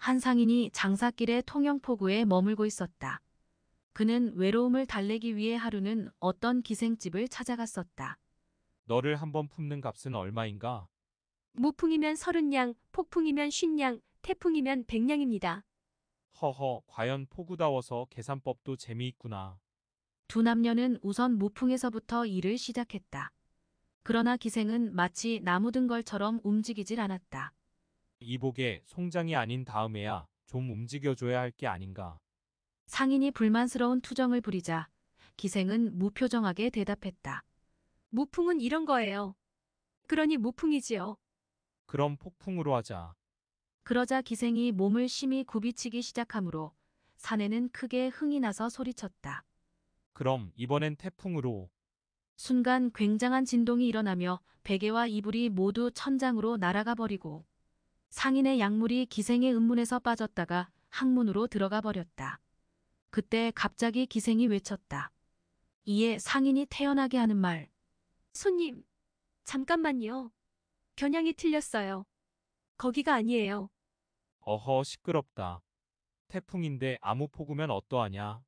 한 상인이 장사길의 통영포구에 머물고 있었다. 그는 외로움을 달래기 위해 하루는 어떤 기생집을 찾아갔었다. 너를 한번 품는 값은 얼마인가? 무풍이면 서른냥, 폭풍이면 쉰냥, 태풍이면 백냥입니다. 허허, 과연 포구다워서 계산법도 재미있구나. 두 남녀는 우선 무풍에서부터 일을 시작했다. 그러나 기생은 마치 나무든 걸처럼 움직이질 않았다. 이복의 송장이 아닌 다음에야 좀 움직여줘야 할 게 아닌가. 상인이 불만스러운 투정을 부리자 기생은 무표정하게 대답했다. 무풍은 이런 거예요. 그러니 무풍이지요. 그럼 폭풍으로 하자. 그러자 기생이 몸을 심히 굽이치기 시작하므로 사내는 크게 흥이 나서 소리쳤다. 그럼 이번엔 태풍으로. 순간 굉장한 진동이 일어나며 베개와 이불이 모두 천장으로 날아가 버리고 상인의 약물이 기생의 음문에서 빠졌다가 항문으로 들어가 버렸다. 그때 갑자기 기생이 외쳤다. 이에 상인이 태연하게 하는 말. 손님, 잠깐만요. 겨냥이 틀렸어요. 거기가 아니에요. 어허 시끄럽다. 태풍인데 아무 폭우면 어떠하냐.